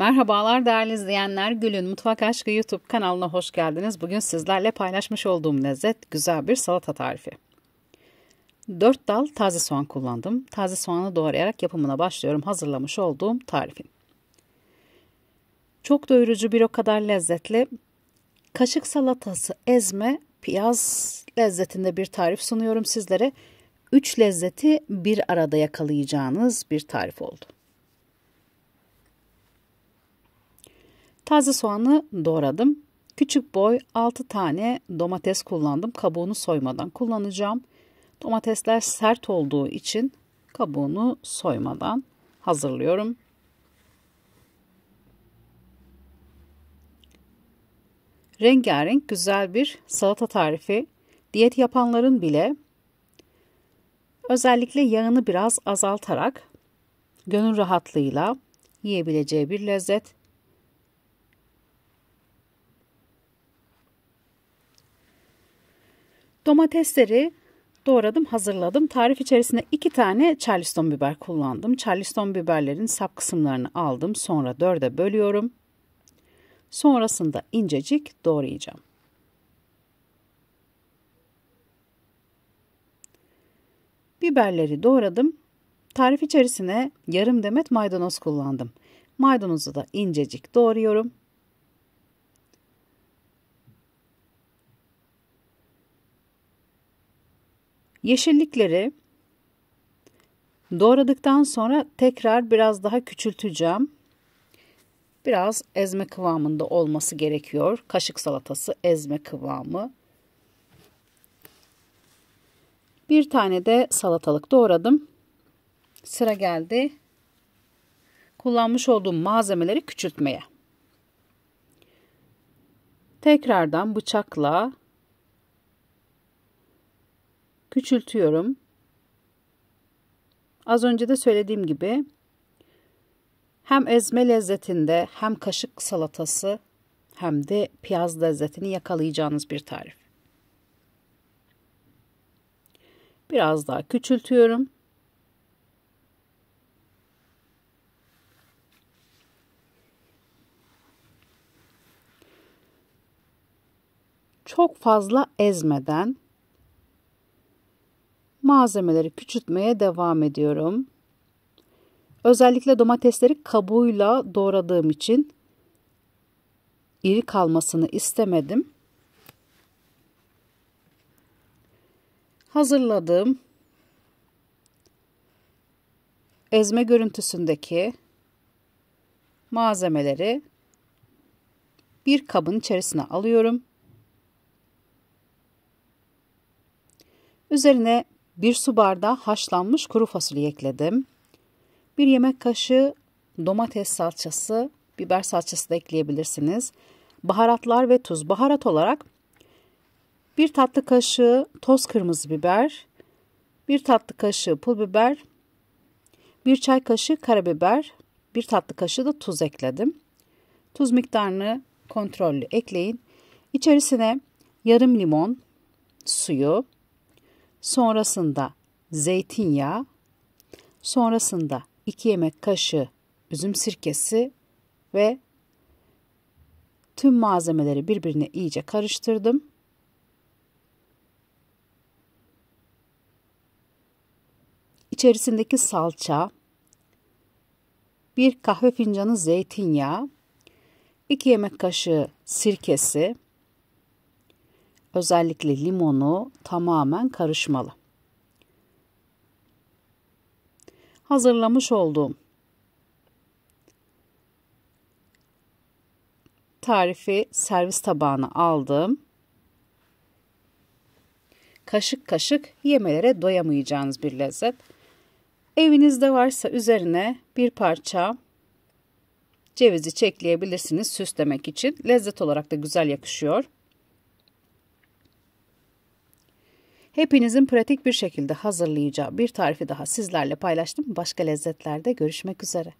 Merhabalar değerli izleyenler. Gül'ün Mutfak Aşkı YouTube kanalına hoş geldiniz. Bugün sizlerle paylaşmış olduğum lezzet güzel bir salata tarifi. 4 dal taze soğan kullandım. Taze soğanı doğrayarak yapımına başlıyorum hazırlamış olduğum tarifin. Çok doyurucu bir o kadar lezzetli kaşık salatası ezme piyaz lezzetinde bir tarif sunuyorum sizlere. 3 lezzeti bir arada yakalayacağınız bir tarif oldu. Taze soğanı doğradım. Küçük boy 6 tane domates kullandım. Kabuğunu soymadan kullanacağım. Domatesler sert olduğu için kabuğunu soymadan hazırlıyorum. Rengarenk güzel bir salata tarifi. Diyet yapanların bile özellikle yağını biraz azaltarak gönül rahatlığıyla yiyebileceği bir lezzet. Domatesleri doğradım, hazırladım. Tarif içerisinde iki tane charleston biber kullandım. Charleston biberlerin sap kısımlarını aldım. Sonra dörde bölüyorum. Sonrasında incecik doğrayacağım. Biberleri doğradım. Tarif içerisine yarım demet maydanoz kullandım. Maydanozu da incecik doğruyorum. Yeşillikleri doğradıktan sonra tekrar biraz daha küçülteceğim. Biraz ezme kıvamında olması gerekiyor. Kaşık salatası ezme kıvamı. Bir tane de salatalık doğradım. Sıra geldi kullanmış olduğum malzemeleri küçültmeye. Tekrardan bıçakla küçültüyorum. Az önce de söylediğim gibi hem ezme lezzetinde hem kaşık salatası hem de piyaz lezzetini yakalayacağınız bir tarif. Biraz daha küçültüyorum. Çok fazla ezmeden malzemeleri küçültmeye devam ediyorum. Özellikle domatesleri kabuğuyla doğradığım için iri kalmasını istemedim. Hazırladığım ezme görüntüsündeki malzemeleri bir kabın içerisine alıyorum. Üzerine 1 su bardağı haşlanmış kuru fasulye ekledim. 1 yemek kaşığı domates salçası, biber salçası da ekleyebilirsiniz. Baharatlar ve tuz. Baharat olarak 1 tatlı kaşığı toz kırmızı biber, 1 tatlı kaşığı pul biber, 1 çay kaşığı karabiber, 1 tatlı kaşığı da tuz ekledim. Tuz miktarını kontrollü ekleyin. İçerisine yarım limon suyu, sonrasında zeytinyağı, sonrasında 2 yemek kaşığı üzüm sirkesi ve tüm malzemeleri birbirine iyice karıştırdım. İçerisindeki salça, bir kahve fincanı zeytinyağı, 2 yemek kaşığı sirkesi, Özellikle limonu tamamen karışmalı. Hazırlamış olduğum tarifi servis tabağına aldım. Kaşık kaşık yemelere doyamayacağınız bir lezzet. Evinizde varsa üzerine bir parça cevizi çekleyebilirsiniz süslemek için. Lezzet olarak da güzel yakışıyor. Hepinizin pratik bir şekilde hazırlayacağı bir tarifi daha sizlerle paylaştım. Başka lezzetlerde görüşmek üzere.